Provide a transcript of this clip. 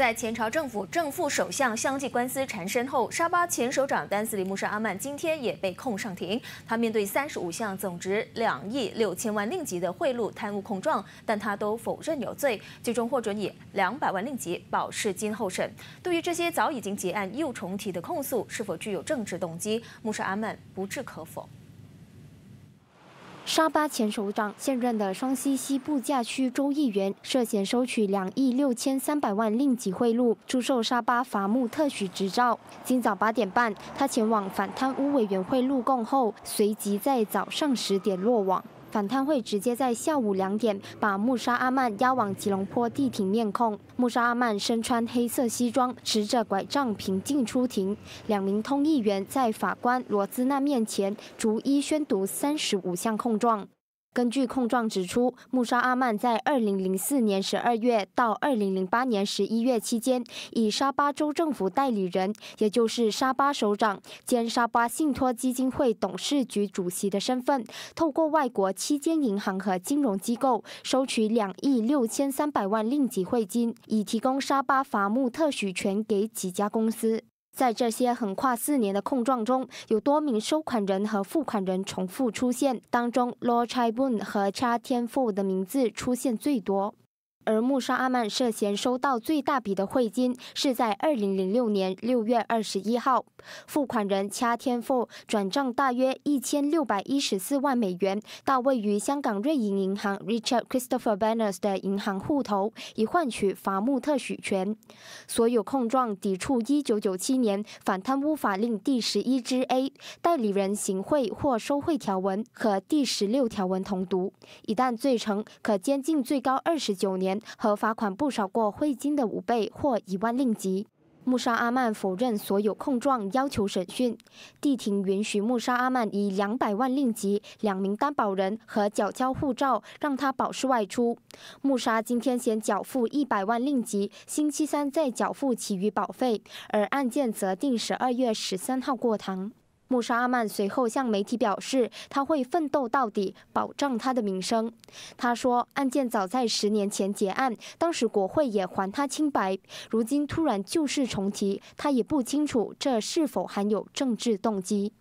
在前朝政府正副首相相继官司缠身后，沙巴前首长丹斯里穆沙阿曼今天也被控上庭。他面对三十五项总值两亿六千万令吉的贿赂贪污控状，但他都否认有罪，最终获准以两百万令吉保释金候审。对于这些早已经结案又重提的控诉是否具有政治动机，穆沙阿曼不置可否。沙巴前首长、现任的双溪西部架区州议员，涉嫌收取两亿六千三百万令吉贿赂，出售沙巴伐木特许执照。今早八点半，他前往反贪污委员会录供后，随即在早上十点落网。反贪会直接在下午两点把穆沙阿曼押往吉隆坡地庭面控。穆沙阿曼身穿黑色西装，持着拐杖平静出庭。两名通译员在法官罗兹纳面前逐一宣读三十五项控状。根据控状指出，穆沙阿曼在二零零四年十二月到二零零八年十一月期间，以沙巴州政府代理人，也就是沙巴首长兼沙巴信托基金会董事局主席的身份，透过外国期间银行和金融机构收取两亿六千三百万令吉汇金，以提供沙巴伐木特许权给几家公司。在这些横跨四年的控状中，有多名收款人和付款人重复出现，当中 l o w Chai b u n 和 c h a Tian f 的名字出现最多。而穆沙阿曼涉嫌收到最大笔的汇金是在二零零六年六月二十一号，付款人恰天富转账大约一千六百一十四万美元到位于香港瑞银银行 Richard Christopher Banners 的银行户头，以换取伐木特许权。所有控状抵触一九九七年反贪污法令第十一支 A 代理人行贿或收贿条文和第十六条文同读，一旦罪成，可监禁最高二十九年。和罚款不少过汇金的五倍或一万令吉。穆沙阿曼否认所有控状，要求审讯。地庭允许穆沙阿曼以两百万令吉、两名担保人和缴交护照，让他保释外出。穆沙今天先缴付一百万令吉，星期三再缴付其余保费，而案件则定十二月十三号过堂。穆沙阿曼随后向媒体表示，他会奋斗到底，保障他的名声。他说，案件早在十年前结案，当时国会也还他清白。如今突然旧事重提，他也不清楚这是否含有政治动机。